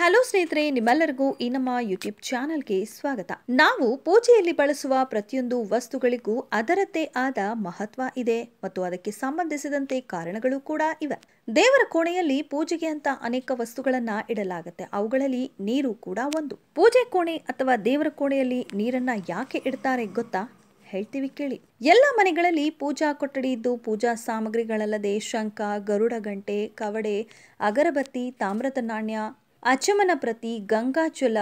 hello ಸ್ನೇಹಿತರೆ ನಿಮ್ಮೆಲ್ಲರಿಗೂ ಈ ನಮ್ಮ ಯೂಟ್ಯೂಬ್ ಚಾನೆಲ್ಗೆ ಸ್ವಾಗತ ನಾವು ಪೂಜೆಯಲ್ಲಿ ಬಳಸುವ ಪ್ರತಿಯೊಂದು ವಸ್ತುಗಳಿಗೂ ಅದರದ್ದೇ ಆದ ಮಹತ್ವ ಇದೆ ಮತ್ತು ಅದಕ್ಕೆ ಸಂಬಂಧಿಸಿದಂತೆ ಕಾರಣಗಳು ಕೂಡ ಇವೆ ದೇವರ ಕೋಣೆಯಲ್ಲಿ ಪೂಜೆಗೆ ಅಂತ ಅನೇಕ ವಸ್ತುಗಳನ್ನ ಇಡಲಾಗುತ್ತೆ ಅವುಗಳಲ್ಲಿ ನೀರು ಕೂಡ ಒಂದು ಪೂಜೆ ಕೋಣೆ ಅಥವಾ ದೇವರ ಕೋಣೆಯಲ್ಲಿ ನೀರನ್ನ ಯಾಕೆ ಇಡ್ತಾರೆ ಗೊತ್ತಾ ಹೇಳ್ತೀವಿ ಕೇಳಿ ಎಲ್ಲ ಮನೆಗಳಲ್ಲಿ ಪೂಜಾ ಕೊಠಡಿ ಇದ್ದು ಪೂಜಾ ಸಾಮಗ್ರಿಗಳಲ್ಲದೆ ಶಂಖ ಗರುಡ ಗಂಟೆ ಕವಡೆ ಅಗರಬತ್ತಿ ತಾಮ್ರದ ನಾಣ್ಯ ಅಚಮನ ಪ್ರತಿ ಗಂಗಾಚುಲ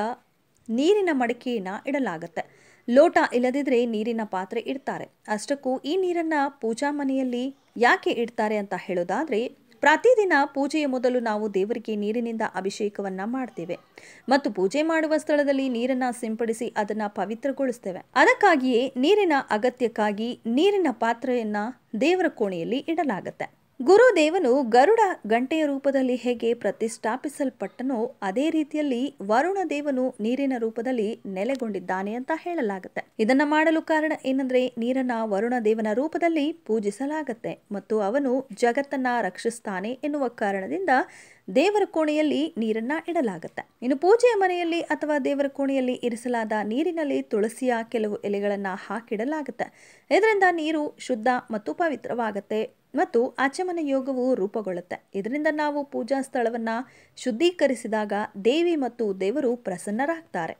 ನೀರಿನ ಮಡಿಕೆಯನ್ನು ಇಡಲಾಗುತ್ತೆ ಲೋಟ ಇಲ್ಲದಿದ್ದರೆ ನೀರಿನ ಪಾತ್ರೆ ಇಡ್ತಾರೆ ಅಷ್ಟಕ್ಕೂ ಈ ನೀರನ್ನು ಪೂಜಾ ಮನೆಯಲ್ಲಿ ಯಾಕೆ ಇಡ್ತಾರೆ ಅಂತ ಹೇಳೋದಾದರೆ ಪ್ರತಿದಿನ ಪೂಜೆಯ ಮೊದಲು ನಾವು ದೇವರಿಗೆ ನೀರಿನಿಂದ ಅಭಿಷೇಕವನ್ನು ಮಾಡ್ತೇವೆ ಮತ್ತು ಪೂಜೆ ಮಾಡುವ ಸ್ಥಳದಲ್ಲಿ ನೀರನ್ನು ಸಿಂಪಡಿಸಿ ಅದನ್ನು ಪವಿತ್ರಗೊಳಿಸ್ತೇವೆ ಅದಕ್ಕಾಗಿಯೇ ನೀರಿನ ಅಗತ್ಯಕ್ಕಾಗಿ ನೀರಿನ ಪಾತ್ರೆಯನ್ನು ದೇವರ ಕೋಣೆಯಲ್ಲಿ ಇಡಲಾಗುತ್ತೆ ಗುರುದೇವನು ಗರುಡ ಗಂಟೆಯ ರೂಪದಲ್ಲಿ ಹೇಗೆ ಪ್ರತಿಷ್ಠಾಪಿಸಲ್ಪಟ್ಟನೋ ಅದೇ ರೀತಿಯಲ್ಲಿ ವರುಣ ದೇವನು ನೀರಿನ ರೂಪದಲ್ಲಿ ನೆಲೆಗೊಂಡಿದ್ದಾನೆ ಅಂತ ಹೇಳಲಾಗುತ್ತೆ ಇದನ್ನ ಮಾಡಲು ಕಾರಣ ಏನಂದ್ರೆ ನೀರನ್ನ ವರುಣ ದೇವನ ರೂಪದಲ್ಲಿ ಪೂಜಿಸಲಾಗತ್ತೆ ಮತ್ತು ಅವನು ಜಗತ್ತನ್ನ ರಕ್ಷಿಸ್ತಾನೆ ಎನ್ನುವ ಕಾರಣದಿಂದ ದೇವರ ಕೋಣೆಯಲ್ಲಿ ನೀರನ್ನು ಇಡಲಾಗುತ್ತೆ ಇನ್ನು ಪೂಜೆಯ ಮನೆಯಲ್ಲಿ ಅಥವಾ ದೇವರ ಕೋಣೆಯಲ್ಲಿ ಇರಿಸಲಾದ ನೀರಿನಲ್ಲಿ ತುಳಸಿಯ ಕೆಲವು ಎಲೆಗಳನ್ನು ಹಾಕಿಡಲಾಗುತ್ತೆ ಇದರಿಂದ ನೀರು ಶುದ್ಧ ಮತ್ತು ಪವಿತ್ರವಾಗುತ್ತೆ ಮತ್ತು ಆಚಮನ ಯೋಗವು ರೂಪುಗೊಳ್ಳುತ್ತೆ ಇದರಿಂದ ನಾವು ಪೂಜಾ ಸ್ಥಳವನ್ನು ಶುದ್ಧೀಕರಿಸಿದಾಗ ದೇವಿ ಮತ್ತು ದೇವರು ಪ್ರಸನ್ನರಾಗ್ತಾರೆ